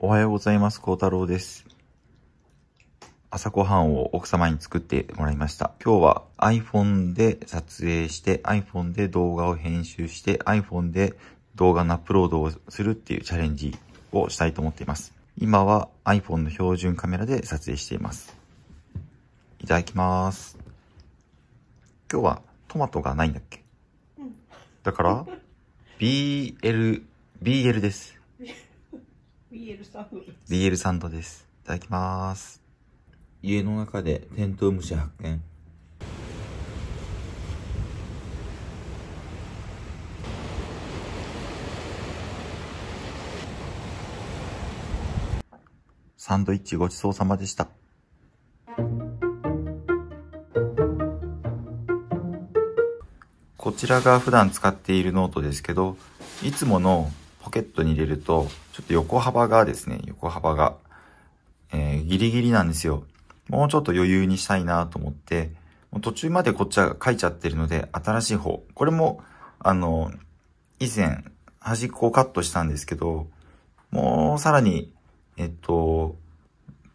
おはようございます、孝太郎です。朝ごはんを奥様に作ってもらいました。今日は iPhone で撮影して、iPhone で動画を編集して、iPhone で動画のアップロードをするっていうチャレンジをしたいと思っています。今は iPhone の標準カメラで撮影しています。いただきます。今日はトマトがないんだっけ、うん、だから、BL、BL です。BL サンド BL サンドです。いただきます。家の中でテントウムシ発見。サンドイッチごちそうさまでした。こちらが普段使っているノートですけど、いつものポケットに入れると、ちょっと横幅がですね、横幅が、えー、ギリギリなんですよ。もうちょっと余裕にしたいなと思って、もう途中までこっちは書いちゃってるので、新しい方。これも、あの、以前、端っこをカットしたんですけど、もうさらに、えっと、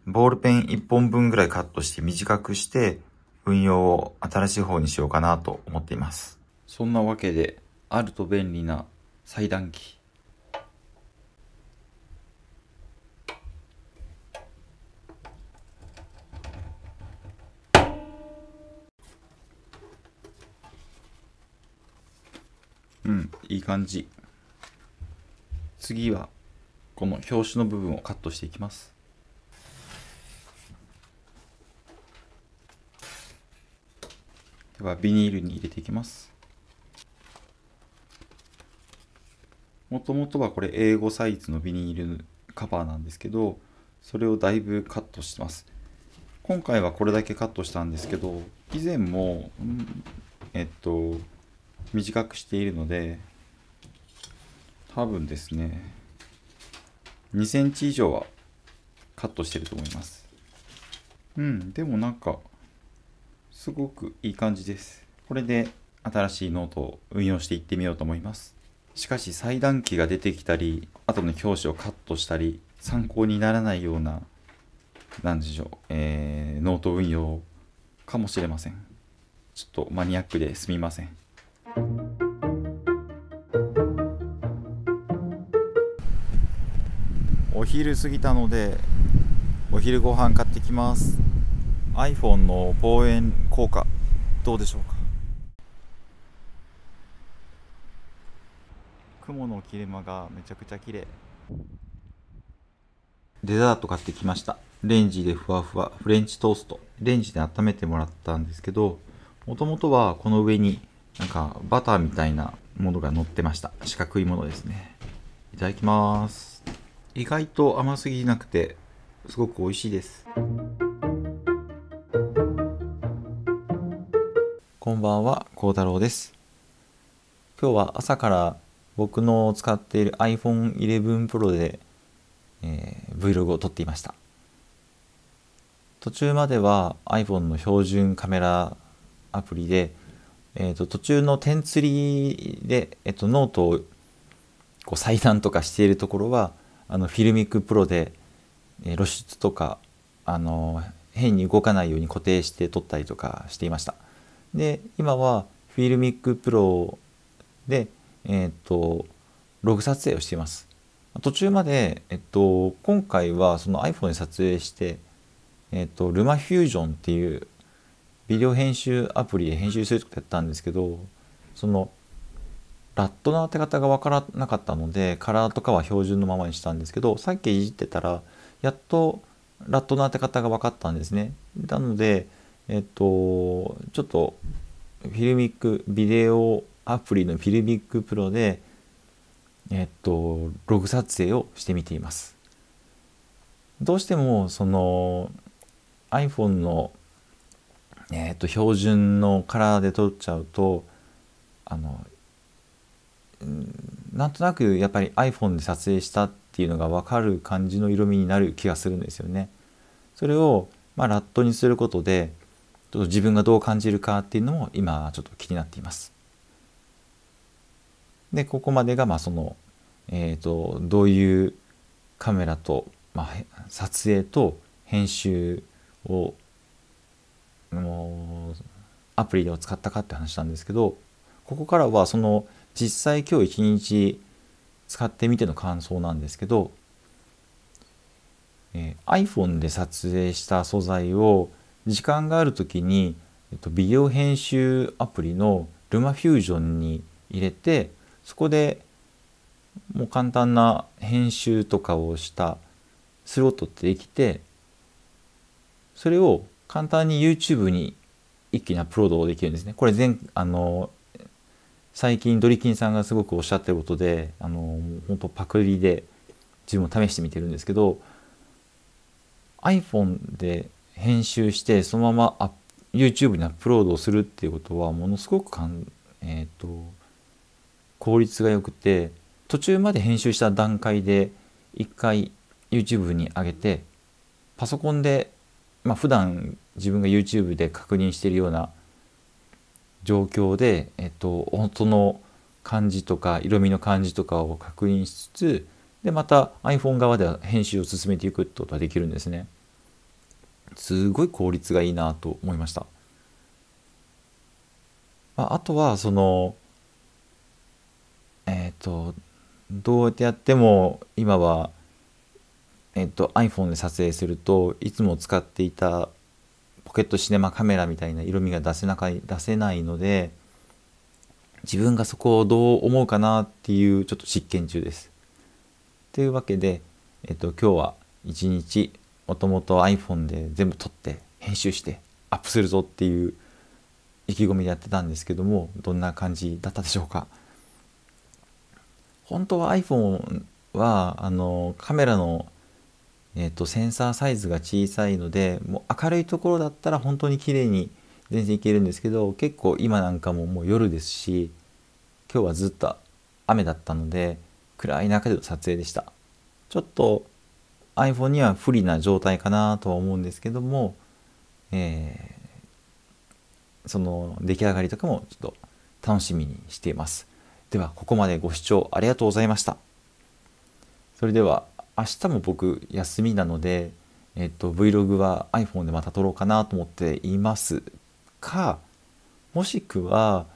ボールペン1本分ぐらいカットして短くして、運用を新しい方にしようかなと思っています。そんなわけで、あると便利な裁断機。うんいい感じ次はこの表紙の部分をカットしていきますではビニールに入れていきますもともとはこれ英語サイズのビニールカバーなんですけどそれをだいぶカットしてます今回はこれだけカットしたんですけど以前も、えっと短くしているので多分ですね2センチ以上はカットしてると思いますうんでもなんかすごくいい感じですこれで新しいノートを運用していってみようと思いますしかし裁断機が出てきたりアトの表紙をカットしたり参考にならないような何でしょう、えー、ノート運用かもしれませんちょっとマニアックですみませんお昼過ぎたのでお昼ご飯買ってきます iPhone の望遠効果どうでしょうか雲の切れ間がめちゃくちゃ綺麗デザート買ってきましたレンジでふわふわフレンチトーストレンジで温めてもらったんですけどもともとはこの上になんかバターみたいなものが乗ってました四角いものですねいただきます意外と甘すぎなくてすごく美味しいですこんばんは幸太郎です今日は朝から僕の使っている iPhone11 Pro で、えー、Vlog を撮っていました途中までは iPhone の標準カメラアプリでえーと、途中の点釣りで、えーと、ノートをこう裁断とかしているところはあのフィルミックプロで、えー、露出とか、あのー、変に動かないように固定して撮ったりとかしていました。で今はフィルミックプロで、えーと、ログ撮影をしています。途中まで、えっと、今回はその iPhone で撮影して、えっと、ルマフュージョンっていうビデオ編集アプリで編集するってことやったんですけどそのラットの当て方が分からなかったのでカラーとかは標準のままにしたんですけどさっきいじってたらやっとラットの当て方が分かったんですね。なのでえっとちょっとフィルミックビデオアプリのフィルミックプロでえっとログ撮影をしてみています。どうしてもその iPhone のえー、っと標準のカラーで撮っちゃうとあのなんとなくやっぱり iPhone で撮影したっていうのが分かる感じの色味になる気がするんですよね。それを、まあ、ラットにすることでちょっと自分がどう感じるかっていうのも今ちょっと気になっています。でここまでがまあその、えーと、とどういうカメラと、まあ、撮影と編集をアプリを使ったかって話なんですけどここからはその実際今日一日使ってみての感想なんですけど、えー、iPhone で撮影した素材を時間がある時に、えっと、ビデオ編集アプリのルマフュージョンに入れてそこでもう簡単な編集とかをしたスロットってできてそれを簡単に YouTube に一気にアップロードできるんですね。これ前あの最近ドリキンさんがすごくおっしゃってることであの本当パクリで自分も試してみてるんですけど iPhone で編集してそのまま YouTube にアップロードするっていうことはものすごくかん、えーと、と効率が良くて途中まで編集した段階で一回 YouTube に上げてパソコンでまあ、普段自分が YouTube で確認しているような状況で、えっと、音の感じとか色味の感じとかを確認しつつでまた iPhone 側では編集を進めていくってことができるんですねすごい効率がいいなと思いました、まあ、あとはそのえっ、ー、とどうやってやっても今はえっと、iPhone で撮影するといつも使っていたポケットシネマカメラみたいな色味が出せなか出せないので自分がそこをどう思うかなっていうちょっと実験中です。というわけで、えっと、今日は一日もともと iPhone で全部撮って編集してアップするぞっていう意気込みでやってたんですけどもどんな感じだったでしょうか本当は iPhone はあのカメラのえっと、とセンサーサイズが小さいのでもう明るいところだったら本当に綺麗に全然いけるんですけど結構今なんかももう夜ですし今日はずっと雨だったので暗い中での撮影でしたちょっと iPhone には不利な状態かなとは思うんですけども、えー、その出来上がりとかもちょっと楽しみにしていますではここまでご視聴ありがとうございましたそれでは明日も僕休みなので、えっと、Vlog は iPhone でまた撮ろうかなと思っていますかもしくは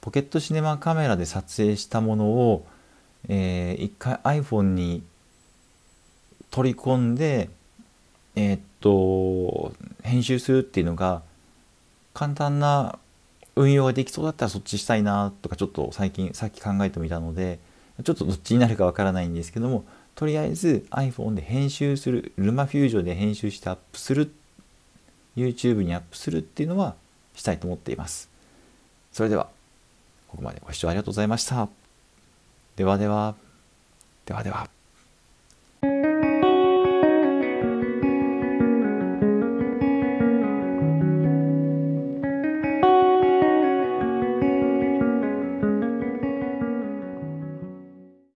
ポケットシネマカメラで撮影したものを、えー、一回 iPhone に取り込んでえっと編集するっていうのが簡単な運用ができそうだったらそっちしたいなとかちょっと最近さっき考えてみたのでちょっとどっちになるかわからないんですけどもとりあえず iPhone で編集する、ルマフュージョンで編集してアップする、YouTube にアップするっていうのはしたいと思っています。それでは、ここまでご視聴ありがとうございました。ではでは、ではでは。